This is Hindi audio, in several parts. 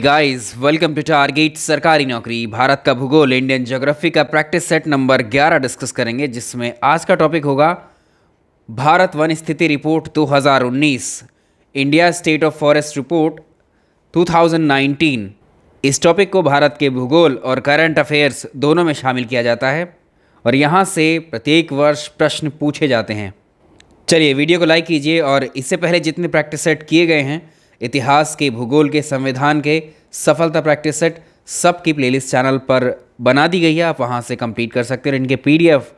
गाइस वेलकम टू टारगेट सरकारी नौकरी भारत का भूगोल इंडियन ज्योग्राफी का प्रैक्टिस सेट नंबर 11 डिस्कस करेंगे जिसमें आज का टॉपिक होगा भारत वन स्थिति report 2019 India state of forest report 2019 इस टॉपिक को भारत के भूगोल और करंट अफेयर्स दोनों में शामिल किया जाता है और यहाँ से प्रत्येक वर्ष प्रश्न पूछे जाते हैं चलिए वीडियो को लाइक कीजिए और इससे पहले जितने प्रैक्टिस सेट किए गए हैं इतिहास के भूगोल के संविधान के सफलता प्रैक्टिस सेट सब की प्लेलिस्ट चैनल पर बना दी गई है आप वहाँ से कंप्लीट कर सकते हैं और इनके पीडीएफ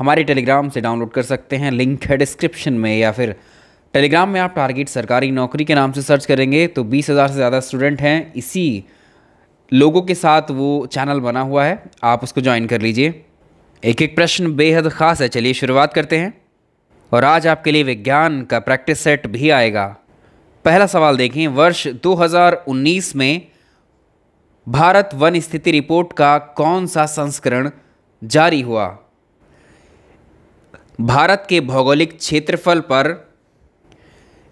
हमारे टेलीग्राम से डाउनलोड कर सकते हैं लिंक है डिस्क्रिप्शन में या फिर टेलीग्राम में आप टारगेट सरकारी नौकरी के नाम से सर्च करेंगे तो बीस हज़ार से ज़्यादा स्टूडेंट हैं इसी लोगों के साथ वो चैनल बना हुआ है आप उसको ज्वाइन कर लीजिए एक एक प्रश्न बेहद ख़ास है चलिए शुरुआत करते हैं और आज आपके लिए विज्ञान का प्रैक्टिस सेट भी आएगा पहला सवाल देखें वर्ष 2019 में भारत वन स्थिति रिपोर्ट का कौन सा संस्करण जारी हुआ भारत के भौगोलिक क्षेत्रफल पर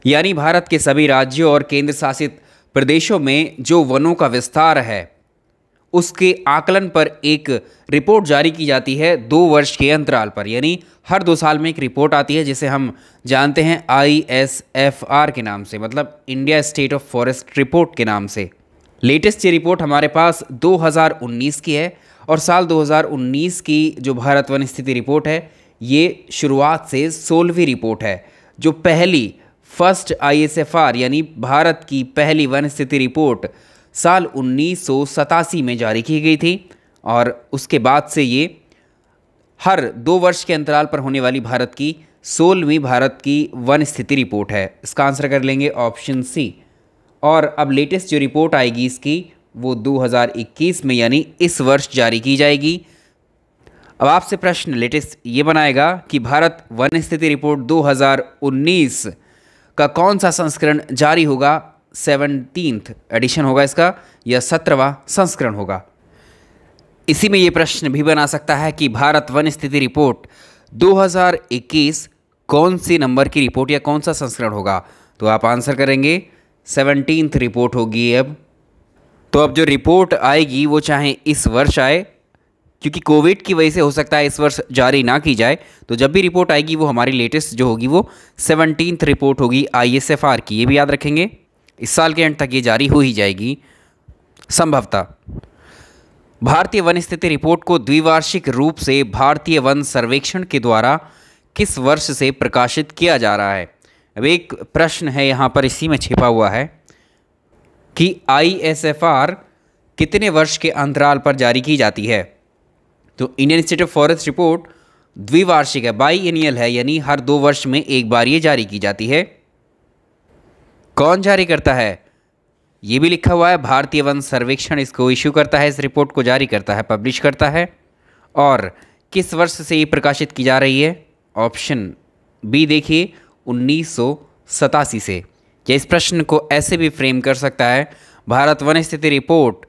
यानी भारत के सभी राज्यों और केंद्र शासित प्रदेशों में जो वनों का विस्तार है उसके आकलन पर एक रिपोर्ट जारी की जाती है दो वर्ष के अंतराल पर यानी हर दो साल में एक रिपोर्ट आती है जिसे हम जानते हैं आर के नाम से मतलब India state of forest report के नाम से लेटेस्ट ये रिपोर्ट हमारे पास 2019 की है और साल 2019 की जो भारत वन स्थिति रिपोर्ट है ये शुरुआत से सोलहवीं रिपोर्ट है जो पहली फर्स्ट आई यानी भारत की पहली वन स्थिति रिपोर्ट साल उन्नीस में जारी की गई थी और उसके बाद से ये हर दो वर्ष के अंतराल पर होने वाली भारत की सोलहवीं भारत की वन स्थिति रिपोर्ट है इसका आंसर कर लेंगे ऑप्शन सी और अब लेटेस्ट जो रिपोर्ट आएगी इसकी वो 2021 में यानी इस वर्ष जारी की जाएगी अब आपसे प्रश्न लेटेस्ट ये बनाएगा कि भारत वन स्थिति रिपोर्ट 2019 का कौन सा संस्करण जारी होगा सेवनटीन्थ एडिशन होगा इसका या सत्रवा संस्करण होगा इसी में ये प्रश्न भी बना सकता है कि भारत वन स्थिति रिपोर्ट 2021 कौन सी नंबर की रिपोर्ट या कौन सा संस्करण होगा तो आप आंसर करेंगे सेवनटीन्थ रिपोर्ट होगी अब तो अब जो रिपोर्ट आएगी वो चाहे इस वर्ष आए क्योंकि कोविड की वजह से हो सकता है इस वर्ष जारी ना की जाए तो जब भी रिपोर्ट आएगी वो हमारी लेटेस्ट जो होगी वो सेवनटीन्थ रिपोर्ट होगी आई की ये भी याद रखेंगे इस साल के एंड तक ये जारी हो ही जाएगी संभवतः भारतीय वन स्थिति रिपोर्ट को द्विवार्षिक रूप से भारतीय वन सर्वेक्षण के द्वारा किस वर्ष से प्रकाशित किया जा रहा है अब एक प्रश्न है यहाँ पर इसी में छिपा हुआ है कि आर कितने वर्ष के अंतराल पर जारी की जाती है तो Indian institute of forest report द्विवार्षिक है बाई एनियल है यानी हर दो वर्ष में एक बार ये जारी की जाती है कौन जारी करता है ये भी लिखा हुआ है भारतीय वन सर्वेक्षण इसको इश्यू करता है इस रिपोर्ट को जारी करता है पब्लिश करता है और किस वर्ष से ये प्रकाशित की जा रही है ऑप्शन बी देखिए उन्नीस से या इस प्रश्न को ऐसे भी फ्रेम कर सकता है भारत वन स्थिति रिपोर्ट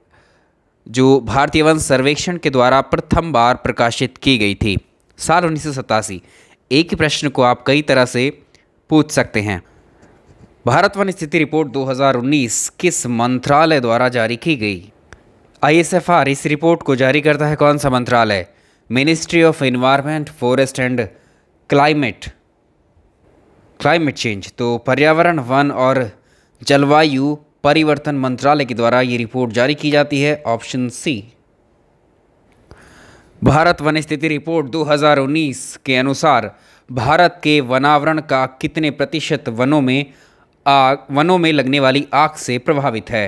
जो भारतीय वन सर्वेक्षण के द्वारा प्रथम बार प्रकाशित की गई थी साल उन्नीस एक ही प्रश्न को आप कई तरह से पूछ सकते हैं भारत वन स्थिति रिपोर्ट 2019 किस मंत्रालय द्वारा जारी की गई आईएसएफआर इस रिपोर्ट को जारी करता है कौन सा मंत्रालय ministry of environment forest and climate climate change तो पर्यावरण वन और जलवायु परिवर्तन मंत्रालय के द्वारा ये रिपोर्ट जारी की जाती है ऑप्शन सी भारत वन स्थिति रिपोर्ट 2019 के अनुसार भारत के वनावरण का कितने प्रतिशत वनों में आग वनों में लगने वाली आग से प्रभावित है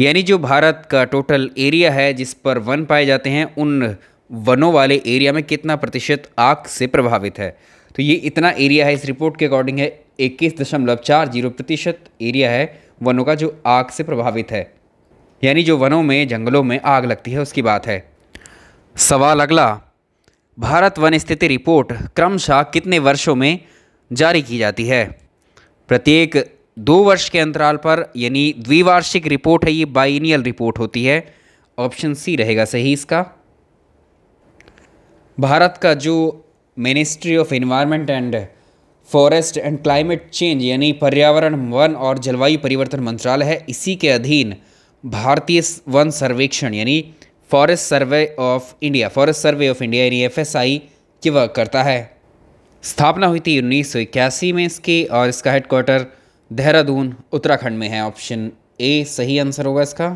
यानी जो भारत का टोटल एरिया है जिस पर वन पाए जाते हैं उन वनों वाले एरिया में कितना प्रतिशत आग से प्रभावित है तो ये इतना एरिया है इस रिपोर्ट के अकॉर्डिंग है इक्कीस दशमलव चार जीरो प्रतिशत एरिया है वनों का जो आग से प्रभावित है यानी जो वनों में जंगलों में आग लगती है उसकी बात है सवाल अगला भारत वन स्थिति रिपोर्ट क्रमशः कितने वर्षों में जारी की जाती है प्रत्येक दो वर्ष के अंतराल पर यानी द्विवार्षिक रिपोर्ट है ये बाइनियल रिपोर्ट होती है ऑप्शन सी रहेगा सही इसका भारत का जो ministry of environment and forest and climate change यानी पर्यावरण वन और जलवायु परिवर्तन मंत्रालय है इसी के अधीन भारतीय वन सर्वेक्षण यानी forest survey of India forest survey of India यानी एफ एस वर्क करता है स्थापना हुई थी उन्नीस में इसकी और इसका हेडक्वार्टर देहरादून उत्तराखंड में है ऑप्शन ए सही आंसर होगा इसका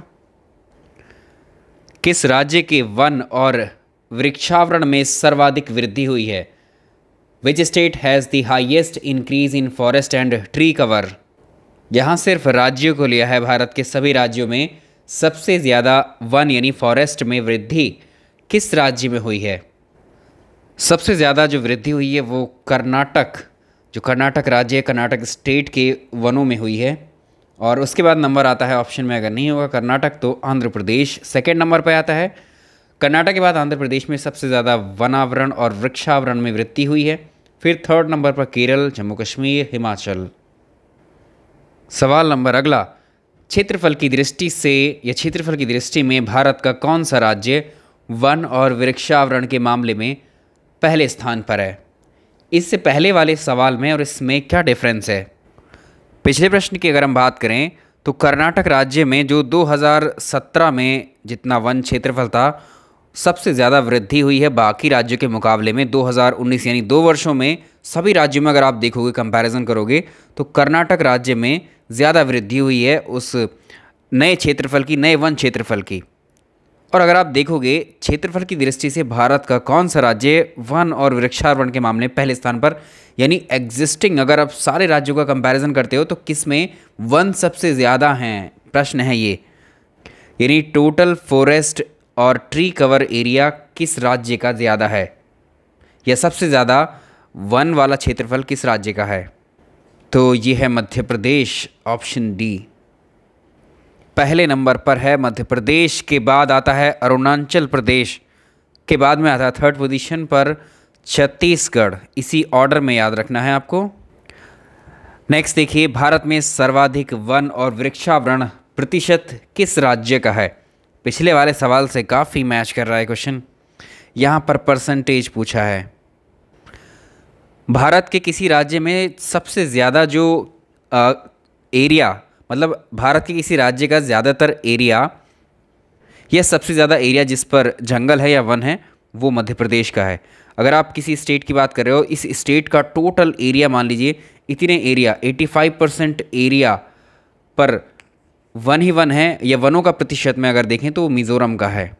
किस राज्य के वन और वृक्षावरण में सर्वाधिक वृद्धि हुई है which state has the highest increase in forest and tree cover यहाँ सिर्फ राज्यों को लिया है भारत के सभी राज्यों में सबसे ज़्यादा वन यानी फॉरेस्ट में वृद्धि किस राज्य में हुई है सबसे ज़्यादा जो वृद्धि हुई है वो कर्नाटक जो कर्नाटक राज्य कर्नाटक स्टेट के वनों में हुई है और उसके बाद नंबर आता है ऑप्शन में अगर नहीं होगा कर्नाटक तो आंध्र प्रदेश सेकेंड नंबर पर आता है कर्नाटक के बाद आंध्र प्रदेश में सबसे ज़्यादा वनावरण और वृक्षावरण में वृद्धि हुई है फिर थर्ड नंबर पर केरल जम्मू कश्मीर हिमाचल सवाल नंबर अगला क्षेत्रफल की दृष्टि से या क्षेत्रफल की दृष्टि में भारत का कौन सा राज्य वन और वृक्षावरण के मामले में पहले स्थान पर है इससे पहले वाले सवाल में और इसमें क्या डिफरेंस है पिछले प्रश्न की अगर हम बात करें तो कर्नाटक राज्य में जो 2017 में जितना वन क्षेत्रफल था सबसे ज़्यादा वृद्धि हुई है बाकी राज्यों के मुकाबले में 2019 यानी दो वर्षों में सभी राज्यों में अगर आप देखोगे कंपैरिजन करोगे तो कर्नाटक राज्य में ज़्यादा वृद्धि हुई है उस नए क्षेत्रफल की नए वन क्षेत्रफल की और अगर आप देखोगे क्षेत्रफल की दृष्टि से भारत का कौन सा राज्य वन और वृक्षारोपण के मामले पहले स्थान पर यानी एग्जिस्टिंग अगर आप सारे राज्यों का कंपैरिजन करते हो तो किस में वन सबसे ज़्यादा हैं प्रश्न है ये यानी टोटल फॉरेस्ट और ट्री कवर एरिया किस राज्य का ज़्यादा है या सबसे ज़्यादा वन वाला क्षेत्रफल किस राज्य का है तो ये है मध्य प्रदेश ऑप्शन डी पहले नंबर पर है मध्य प्रदेश के बाद आता है अरुणाचल प्रदेश के बाद में आता है थर्ड पोजीशन पर छत्तीसगढ़ इसी ऑर्डर में याद रखना है आपको नेक्स्ट देखिए भारत में सर्वाधिक वन और वृक्षावरण प्रतिशत किस राज्य का है पिछले वाले सवाल से काफ़ी मैच कर रहा है क्वेश्चन यहाँ पर परसेंटेज पूछा है भारत के किसी राज्य में सबसे ज़्यादा जो आ, एरिया मतलब भारत के किसी राज्य का ज़्यादातर एरिया या सबसे ज़्यादा एरिया जिस पर जंगल है या वन है वो मध्य प्रदेश का है अगर आप किसी स्टेट की बात कर रहे हो इस स्टेट का टोटल एरिया मान लीजिए इतने एरिया 85 परसेंट एरिया पर वन ही वन है या वनों का प्रतिशत में अगर देखें तो मिज़ोरम का है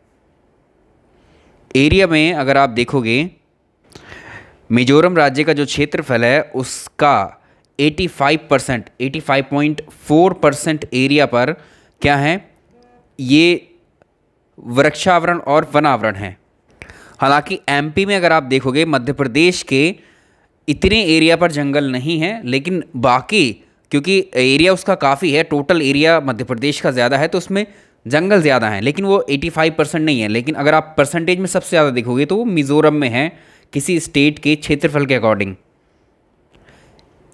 एरिया में अगर आप देखोगे मिज़ोरम राज्य का जो क्षेत्रफल है उसका 85 परसेंट एटी परसेंट एरिया पर क्या है ये वृक्षावरण और वनावरण है हालांकि एमपी में अगर आप देखोगे मध्य प्रदेश के इतने एरिया पर जंगल नहीं है लेकिन बाकी क्योंकि एरिया उसका काफ़ी है टोटल एरिया मध्य प्रदेश का ज़्यादा है तो उसमें जंगल ज़्यादा हैं लेकिन वो 85 परसेंट नहीं है लेकिन अगर आप परसेंटेज में सबसे ज़्यादा देखोगे तो वो मिज़ोरम में है किसी स्टेट के क्षेत्रफल के अकॉर्डिंग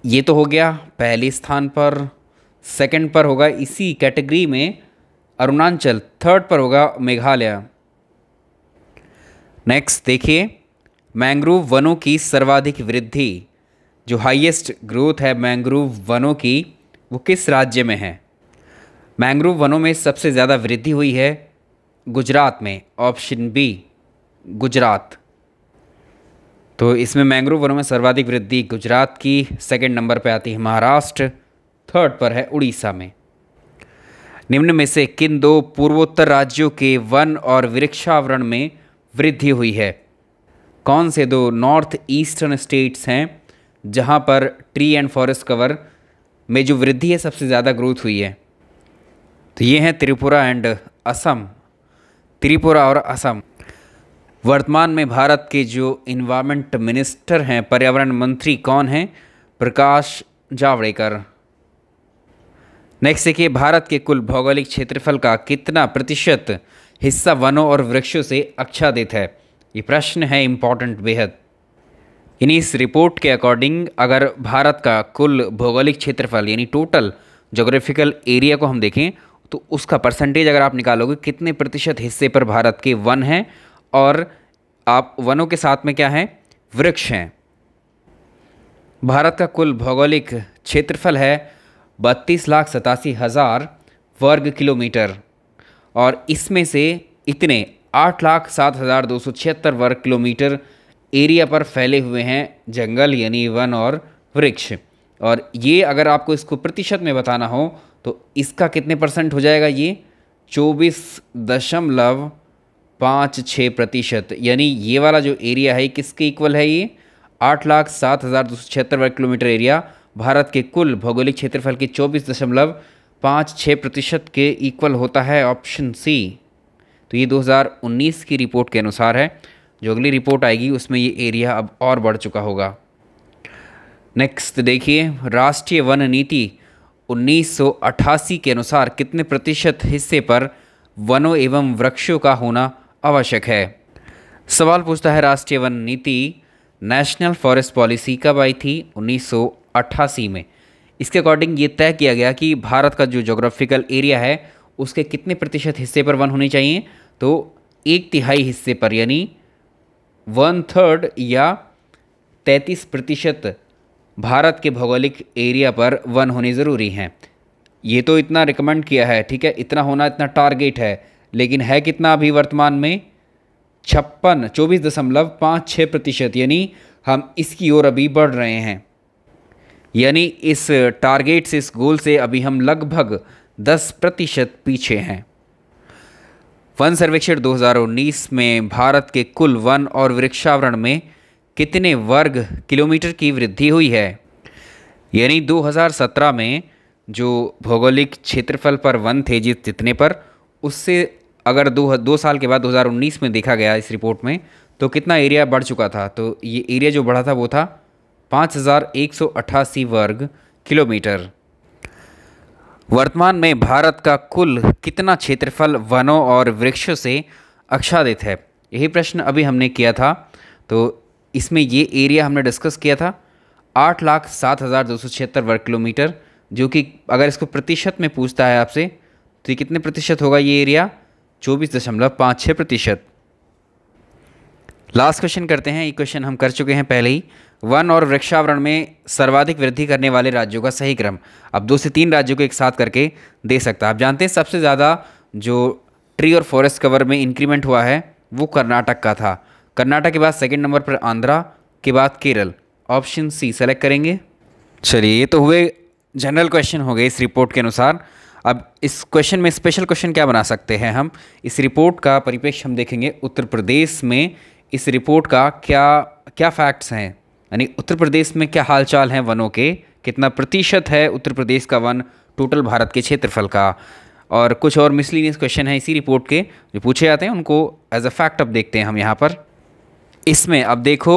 ये तो हो गया पहले स्थान पर सेकंड पर होगा इसी कैटेगरी में अरुणाचल थर्ड पर होगा मेघालय नेक्स्ट देखिए मैंग्रोव वनों की सर्वाधिक वृद्धि जो हाईएस्ट ग्रोथ है मैंग्रोव वनों की वो किस राज्य में है मैंग्रोव वनों में सबसे ज़्यादा वृद्धि हुई है गुजरात में ऑप्शन बी गुजरात तो इसमें मैंग्रोव वनों में सर्वाधिक वृद्धि गुजरात की सेकंड नंबर पर आती है महाराष्ट्र थर्ड पर है उड़ीसा में निम्न में से किन दो पूर्वोत्तर राज्यों के वन और वृक्षावरण में वृद्धि हुई है कौन से दो नॉर्थ ईस्टर्न स्टेट्स हैं जहाँ पर ट्री एंड फॉरेस्ट कवर में जो वृद्धि है सबसे ज़्यादा ग्रोथ हुई है तो ये हैं त्रिपुरा एंड असम त्रिपुरा और असम वर्तमान में भारत के जो इन्वायरमेंट मिनिस्टर हैं पर्यावरण मंत्री कौन हैं प्रकाश जावड़ेकर नेक्स्ट देखिए भारत के कुल भौगोलिक क्षेत्रफल का कितना प्रतिशत हिस्सा वनों और वृक्षों से आच्छादित है ये प्रश्न है इम्पॉर्टेंट बेहद यानी इस रिपोर्ट के अकॉर्डिंग अगर भारत का कुल भौगोलिक क्षेत्रफल यानी टोटल जोग्राफिकल एरिया को हम देखें तो उसका परसेंटेज अगर आप निकालोगे कितने प्रतिशत हिस्से पर भारत के वन हैं और आप वनों के साथ में क्या हैं वृक्ष हैं भारत का कुल भौगोलिक क्षेत्रफल है बत्तीस लाख सतासी हज़ार वर्ग किलोमीटर और इसमें से इतने आठ लाख सात हज़ार दो सौ छिहत्तर वर्ग किलोमीटर एरिया पर फैले हुए हैं जंगल यानी वन और वृक्ष और ये अगर आपको इसको प्रतिशत में बताना हो तो इसका कितने परसेंट हो जाएगा ये चौबीस दशमलव पाँच छः प्रतिशत यानी ये वाला जो एरिया है किसके इक्वल है ये आठ लाख सात हज़ार दो सौ छिहत्तर वर्ग किलोमीटर एरिया भारत के कुल भौगोलिक क्षेत्रफल के चौबीस दशमलव पाँच छः प्रतिशत के इक्वल होता है ऑप्शन सी तो ये 2019 की रिपोर्ट के अनुसार है जो अगली रिपोर्ट आएगी उसमें ये एरिया अब और बढ़ चुका होगा नेक्स्ट देखिए राष्ट्रीय वन नीति 1988 के अनुसार कितने प्रतिशत हिस्से पर वनों एवं वृक्षों का होना आवश्यक है सवाल पूछता है राष्ट्रीय वन नीति नेशनल फॉरेस्ट पॉलिसी कब आई थी 1988 में इसके अकॉर्डिंग ये तय किया गया कि भारत का जो जोग्राफिकल एरिया है उसके कितने प्रतिशत हिस्से पर वन होने चाहिए तो एक तिहाई हिस्से पर यानी वन थर्ड या तैंतीस प्रतिशत भारत के भौगोलिक एरिया पर वन होने ज़रूरी हैं ये तो इतना रिकमेंड किया है ठीक है इतना होना इतना टारगेट है लेकिन है कितना अभी वर्तमान में छप्पन चौबीस दशमलव पाँच छः प्रतिशत यानी हम इसकी ओर अभी बढ़ रहे हैं यानी इस टारगेट से इस गोल से अभी हम लगभग दस प्रतिशत पीछे हैं वन सर्वेक्षण 2019 में भारत के कुल वन और वृक्षावरण में कितने वर्ग किलोमीटर की वृद्धि हुई है यानी 2017 में जो भौगोलिक क्षेत्रफल पर वन थे जितने पर उससे अगर दो दो साल के बाद 2019 में देखा गया इस रिपोर्ट में तो कितना एरिया बढ़ चुका था तो ये एरिया जो बढ़ा था वो था पाँच वर्ग किलोमीटर वर्तमान में भारत का कुल कितना क्षेत्रफल वनों और वृक्षों से आच्छादित है यही प्रश्न अभी हमने किया था तो इसमें ये एरिया हमने डिस्कस किया था आठ लाख सात हज़ार दो सौ छिहत्तर वर्ग किलोमीटर जो कि अगर इसको प्रतिशत में पूछता है आपसे तो ये कितने प्रतिशत होगा ये एरिया चौबीस दशमलव पाँच छः प्रतिशत लास्ट क्वेश्चन करते हैं ये क्वेश्चन हम कर चुके हैं पहले ही वन और वृक्षावरण में सर्वाधिक वृद्धि करने वाले राज्यों का सही क्रम अब दो से तीन राज्यों को एक साथ करके दे सकता है आप जानते हैं सबसे ज़्यादा जो ट्री और फॉरेस्ट कवर में इंक्रीमेंट हुआ है वो कर्नाटक का था कर्नाटक के बाद सेकेंड नंबर पर आंध्रा के बाद केरल ऑप्शन सी सेलेक्ट करेंगे चलिए ये तो हुए जनरल क्वेश्चन हो गए इस रिपोर्ट के अनुसार अब इस क्वेश्चन में स्पेशल क्वेश्चन क्या बना सकते हैं हम इस रिपोर्ट का परिपेक्ष हम देखेंगे उत्तर प्रदेश में इस रिपोर्ट का क्या क्या फैक्ट्स हैं यानी उत्तर प्रदेश में क्या हालचाल हैं वनों के कितना प्रतिशत है उत्तर प्रदेश का वन टोटल भारत के क्षेत्रफल का और कुछ और मिसलिनियस क्वेश्चन हैं इसी रिपोर्ट के जो पूछे जाते हैं उनको एज अ फैक्ट अब देखते हैं हम यहाँ पर इसमें अब देखो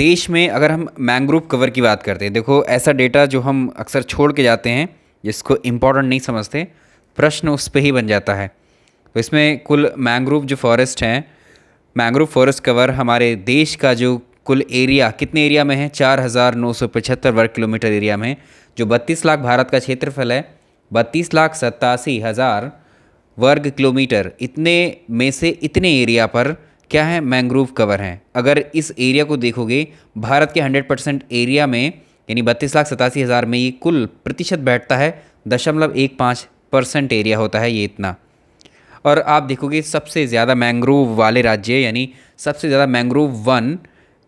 देश में अगर हम मैंग्रोव कवर की बात करते हैं देखो ऐसा डेटा जो हम अक्सर छोड़ के जाते हैं जिसको इम्पोर्टेंट नहीं समझते प्रश्न उस पर ही बन जाता है तो इसमें कुल मैंग्रोव जो फॉरेस्ट हैं मैंग्रोव फॉरेस्ट कवर हमारे देश का जो कुल एरिया कितने एरिया में है चार हज़ार नौ सौ पचहत्तर वर्ग किलोमीटर एरिया में जो बत्तीस लाख भारत का क्षेत्रफल है बत्तीस लाख सत्तासी हज़ार वर्ग किलोमीटर इतने में से इतने एरिया पर क्या है मैंग्रोव कवर हैं अगर इस एरिया को देखोगे भारत के 100 परसेंट एरिया में यानी बत्तीस लाख सतासी हज़ार में ये कुल प्रतिशत बैठता है दशमलव एक पाँच परसेंट एरिया होता है ये इतना और आप देखोगे सबसे ज़्यादा मैंग्रोव वाले राज्य यानी सबसे ज़्यादा मैंग्रोव वन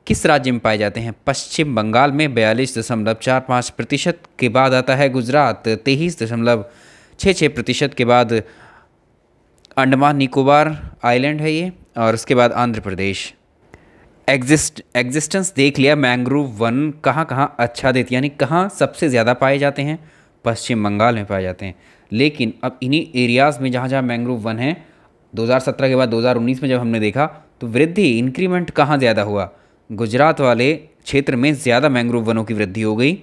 किस राज्य में पाए जाते हैं पश्चिम बंगाल में बयालीस दशमलव चार पाँच प्रतिशत के बाद आता है गुजरात तेईस दशमलव छः छः प्रतिशत के बाद अंडमान निकोबार आइलैंड है ये और उसके बाद आंध्र प्रदेश एग्जिस्ट एग्जिस्टेंस देख लिया मैंग्रोव वन कहाँ कहाँ अच्छा देती यानी कहाँ सबसे ज़्यादा पाए जाते हैं पश्चिम बंगाल में पाए जाते हैं लेकिन अब इन्हीं एरियाज़ में जहाँ जहाँ मैंग्रोव वन है 2017 के बाद 2019 में जब हमने देखा तो वृद्धि इंक्रीमेंट कहाँ ज़्यादा हुआ गुजरात वाले क्षेत्र में ज़्यादा मैंग्रोव वनों की वृद्धि हो गई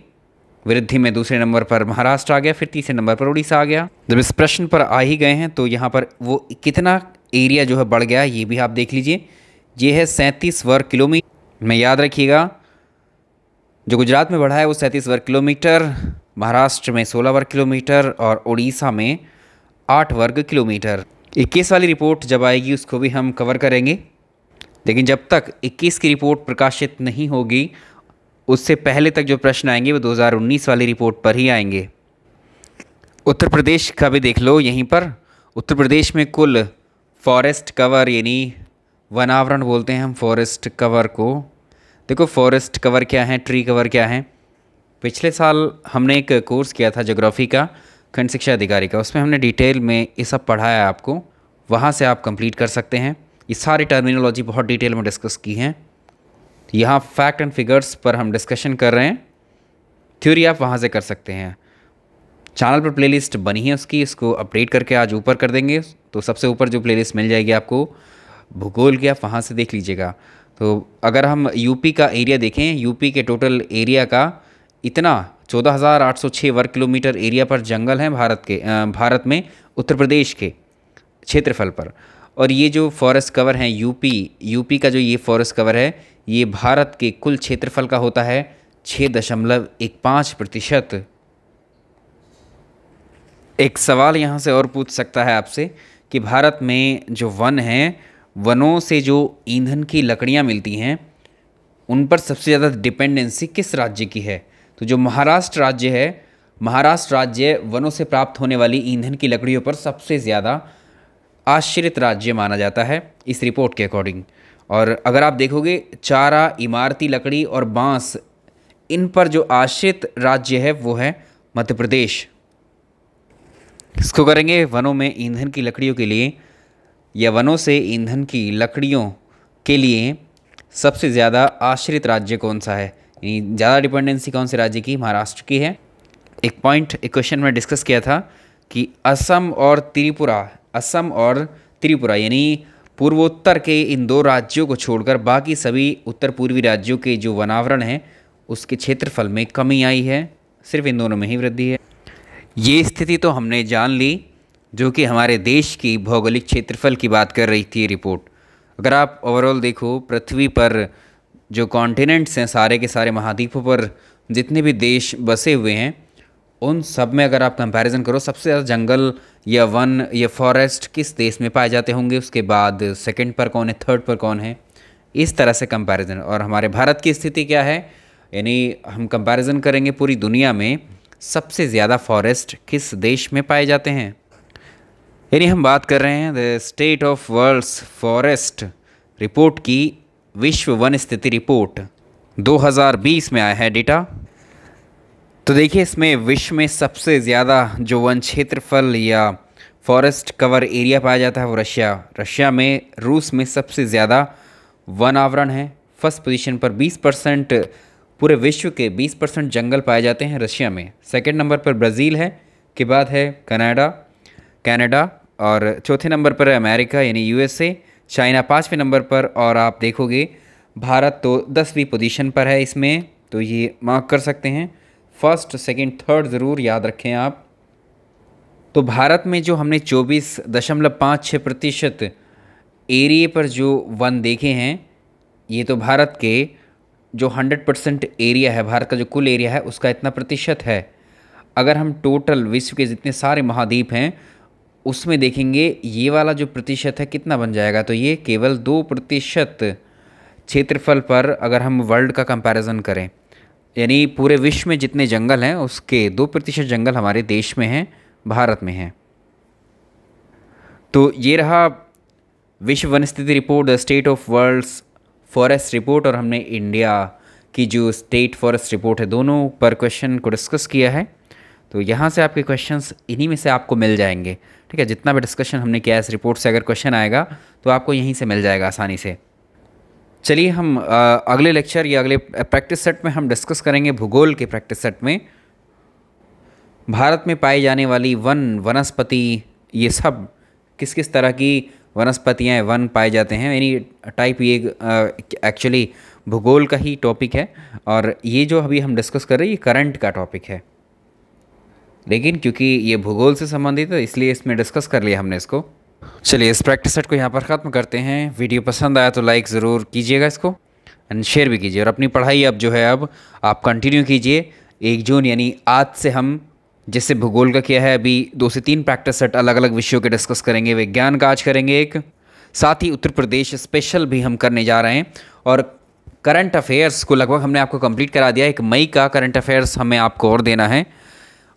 वृद्धि में दूसरे नंबर पर महाराष्ट्र आ गया फिर तीसरे नंबर पर उड़ीसा आ गया जब इस प्रश्न पर आ ही गए हैं तो यहाँ पर वो कितना एरिया जो है बढ़ गया ये भी आप देख लीजिए ये है सैंतीस वर्ग किलोमीटर में याद रखिएगा जो गुजरात में बढ़ा है वो सैंतीस वर्ग किलोमीटर महाराष्ट्र में सोलह वर्ग किलोमीटर और उड़ीसा में आठ वर्ग किलोमीटर इक्कीस वाली रिपोर्ट जब आएगी उसको भी हम कवर करेंगे लेकिन जब तक इक्कीस की रिपोर्ट प्रकाशित नहीं होगी उससे पहले तक जो प्रश्न आएंगे वो 2019 वाली रिपोर्ट पर ही आएंगे उत्तर प्रदेश का भी देख लो यहीं पर उत्तर प्रदेश में कुल फॉरेस्ट कवर यानी वनावरण बोलते हैं हम फॉरेस्ट कवर को देखो फॉरेस्ट कवर क्या है ट्री कवर क्या है पिछले साल हमने एक कोर्स किया था जोग्राफ़ी का खंड शिक्षा अधिकारी का उसमें हमने डिटेल में ये सब पढ़ाया है आपको वहाँ से आप कंप्लीट कर सकते हैं ये सारी टर्मिनोलॉजी बहुत डिटेल में डिस्कस की हैं यहाँ फैक्ट एंड फिगर्स पर हम डिस्कशन कर रहे हैं थ्योरी आप वहाँ से कर सकते हैं चैनल पर प्लेलिस्ट बनी है उसकी इसको अपडेट करके आज ऊपर कर देंगे तो सबसे ऊपर जो प्लेलिस्ट मिल जाएगी आपको भूगोल के आप वहाँ से देख लीजिएगा तो अगर हम यूपी का एरिया देखें यूपी के टोटल एरिया का इतना 14,806 वर्ग किलोमीटर एरिया पर जंगल हैं भारत के भारत में उत्तर प्रदेश के क्षेत्रफल पर और ये जो फॉरेस्ट कवर हैं यूपी यूपी का जो ये फॉरेस्ट कवर है ये भारत के कुल क्षेत्रफल का होता है छः दशमलव एक पाँच प्रतिशत एक सवाल यहाँ से और पूछ सकता है आपसे कि भारत में जो वन हैं वनों से जो ईंधन की लकड़ियाँ मिलती हैं उन पर सबसे ज़्यादा डिपेंडेंसी किस राज्य की है तो जो महाराष्ट्र राज्य है महाराष्ट्र राज्य वनों से प्राप्त होने वाली ईंधन की लकड़ियों पर सबसे ज़्यादा आश्रित राज्य माना जाता है इस रिपोर्ट के अकॉर्डिंग और अगर आप देखोगे चारा इमारती लकड़ी और बांस इन पर जो आश्रित राज्य है वो है मध्य प्रदेश इसको करेंगे वनों में ईंधन की लकड़ियों के लिए या वनों से ईंधन की लकड़ियों के लिए सबसे ज़्यादा आश्रित राज्य कौन सा है यानी ज़्यादा डिपेंडेंसी कौन से राज्य की महाराष्ट्र की है एक पॉइंट एक क्वेश्चन में डिस्कस किया था कि असम और त्रिपुरा असम और त्रिपुरा यानी पूर्वोत्तर के इन दो राज्यों को छोड़कर बाकी सभी उत्तर पूर्वी राज्यों के जो वनावरण हैं उसके क्षेत्रफल में कमी आई है सिर्फ इन दोनों में ही वृद्धि है ये स्थिति तो हमने जान ली जो कि हमारे देश की भौगोलिक क्षेत्रफल की बात कर रही थी रिपोर्ट अगर आप ओवरऑल देखो पृथ्वी पर जो कॉन्टिनेंट्स हैं सारे के सारे महाद्वीपों पर जितने भी देश बसे हुए हैं उन सब में अगर आप कंपैरिजन करो सबसे ज़्यादा जंगल या वन या फॉरेस्ट किस देश में पाए जाते होंगे उसके बाद सेकंड पर कौन है थर्ड पर कौन है इस तरह से कंपैरिजन और हमारे भारत की स्थिति क्या है यानी हम कंपैरिजन करेंगे पूरी दुनिया में सबसे ज़्यादा फॉरेस्ट किस देश में पाए जाते हैं यानी हम बात कर रहे हैं the state of world's forest report की विश्व वन स्थिति रिपोर्ट 2020 में आया है डेटा तो देखिए इसमें विश्व में सबसे ज़्यादा जो वन क्षेत्रफल या फॉरेस्ट कवर एरिया पाया जाता है वो रशिया रशिया में रूस में सबसे ज़्यादा वन आवरण है फर्स्ट पोजीशन पर 20 परसेंट पूरे विश्व के 20 परसेंट जंगल पाए जाते हैं रशिया में सेकंड नंबर पर ब्राज़ील है के बाद है कनाडा कनाडा और चौथे नंबर पर अमेरिका यानी यूएसए चाइना पाँचवें नंबर पर और आप देखोगे भारत तो दसवीं पोजीशन पर है इसमें तो ये मार्क कर सकते हैं फर्स्ट सेकंड थर्ड ज़रूर याद रखें आप तो भारत में जो हमने चौबीस दशमलव पाँच छः प्रतिशत एरिए पर जो वन देखे हैं ये तो भारत के जो हंड्रेड परसेंट एरिया है भारत का जो कुल एरिया है उसका इतना प्रतिशत है अगर हम टोटल विश्व के जितने सारे महाद्वीप हैं उसमें देखेंगे ये वाला जो प्रतिशत है कितना बन जाएगा तो ये केवल दो प्रतिशत क्षेत्रफल पर अगर हम वर्ल्ड का कंपैरिजन करें यानी पूरे विश्व में जितने जंगल हैं उसके दो प्रतिशत जंगल हमारे देश में हैं भारत में हैं तो ये रहा विश्व वन स्थिति रिपोर्ट the state of world's forest report और हमने इंडिया की जो स्टेट फॉरेस्ट रिपोर्ट है दोनों पर क्वेश्चन को डिस्कस किया है तो यहाँ से आपके क्वेश्चंस इन्हीं में से आपको मिल जाएंगे ठीक है जितना भी डिस्कशन हमने किया इस रिपोर्ट से अगर क्वेश्चन आएगा तो आपको यहीं से मिल जाएगा आसानी से चलिए हम आ, अगले लेक्चर या अगले प्रैक्टिस सेट में हम डिस्कस करेंगे भूगोल के प्रैक्टिस सेट में भारत में पाई जाने वाली वन वनस्पति ये सब किस किस तरह की वनस्पतियाँ वन पाए जाते हैं यानी टाइप ये एक्चुअली भूगोल का ही टॉपिक है और ये जो अभी हम डिस्कस कर रहे हैं ये करंट का टॉपिक है लेकिन क्योंकि ये भूगोल से संबंधित है इसलिए इसमें डिस्कस कर लिया हमने इसको चलिए इस प्रैक्टिस सेट को यहाँ पर ख़त्म करते हैं वीडियो पसंद आया तो लाइक ज़रूर कीजिएगा इसको एंड शेयर भी कीजिए और अपनी पढ़ाई अब जो है अब आप कंटिन्यू कीजिए एक जून यानी आज से हम जिससे भूगोल का किया है अभी दो से तीन प्रैक्टिस सेट अलग अलग विषयों के डिस्कस करेंगे विज्ञान का आज करेंगे एक साथ ही उत्तर प्रदेश स्पेशल भी हम करने जा रहे हैं और करंट अफेयर्स को लगभग हमने आपको कंप्लीट करा दिया एक मई का करंट अफेयर्स हमें आपको और देना है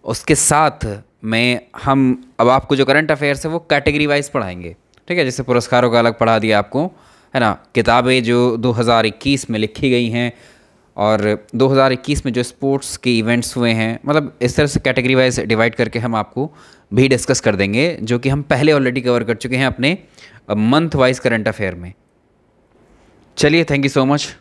उसके साथ में हम अब आपको जो करंट अफेयर्स है वो कैटेगरी वाइज पढ़ाएंगे ठीक है जैसे पुरस्कारों का अलग पढ़ा दिया आपको है ना किताबें जो 2021 में लिखी गई हैं और 2021 में जो स्पोर्ट्स के इवेंट्स हुए हैं मतलब इस तरह से कैटेगरी वाइज डिवाइड करके हम आपको भी डिस्कस कर देंगे जो कि हम पहले ऑलरेडी कवर कर चुके हैं अपने मंथ वाइज करंट अफेयर में चलिए थैंक यू सो मच